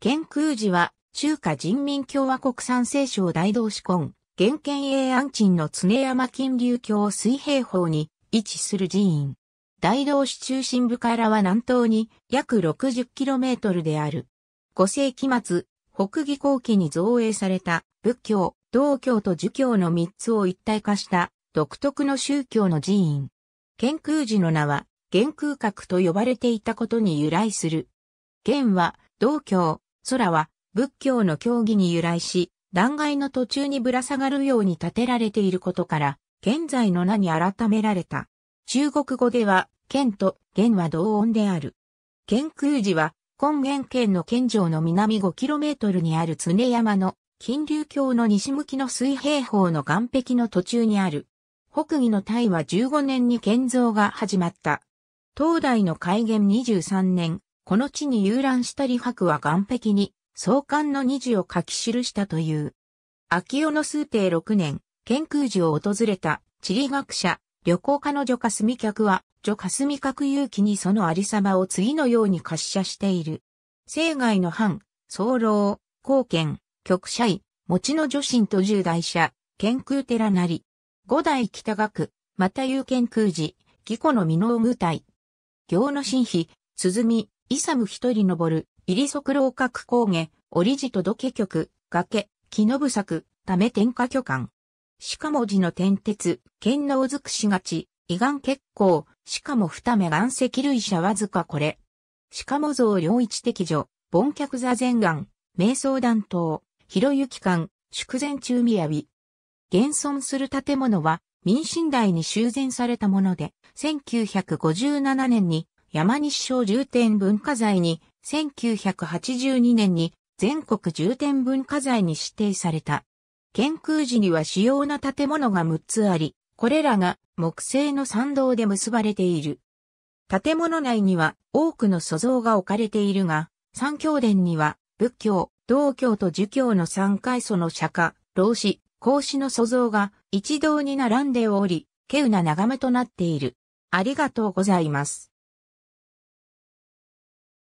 建空寺は、中華人民共和国産聖省大同志根、現県営安鎮の常山金流橋水平方に位置する寺院。大同市中心部からは南東に約 60km である。5世紀末、北義後期に造営された仏教、道教と儒教の3つを一体化した独特の宗教の寺院。建空寺の名は、玄空閣と呼ばれていたことに由来する。玄は、道教、空は仏教の教義に由来し、断崖の途中にぶら下がるように建てられていることから、現在の名に改められた。中国語では、剣と剣は同音である。剣空寺は、根源県の県城の南 5km にある常山の金流橋の西向きの水平方の岸壁の途中にある。北義の隊は15年に建造が始まった。東大の開元23年、この地に遊覧した李白は岸壁に創刊の二字を書き記したという。秋代の数帝六年、建空寺を訪れた地理学者、旅行家の女霞客は、女霞客有機にそのありさまを次のように滑車している。生涯の藩、僧侶、貢献、局社位、持の女神と十代社、建空寺なり。五代北学、また有建空寺、義子の美濃具体。行の神秘、鼓、イサム一人登る、イリソクローク高下、オリジトドケ局、崖、木の部作、ため天下巨漢。しかも字の天鉄、剣能尽くしがち、胃がん結構、しかも二目岩石類者わずかこれ。しかも像両一的女、盆客座前岩、瞑想弾頭、広行館、祝前中宮現存する建物は、民進代に修繕されたもので、1957年に山西省重点文化財に1982年に全国重点文化財に指定された。建空時には主要な建物が6つあり、これらが木製の参道で結ばれている。建物内には多くの塑像が置かれているが、三教殿には仏教、道教と儒教の三階祖の釈迦、老子、孔子の塑像が一堂に並んでおり、稀有な眺めとなっている。ありがとうございます。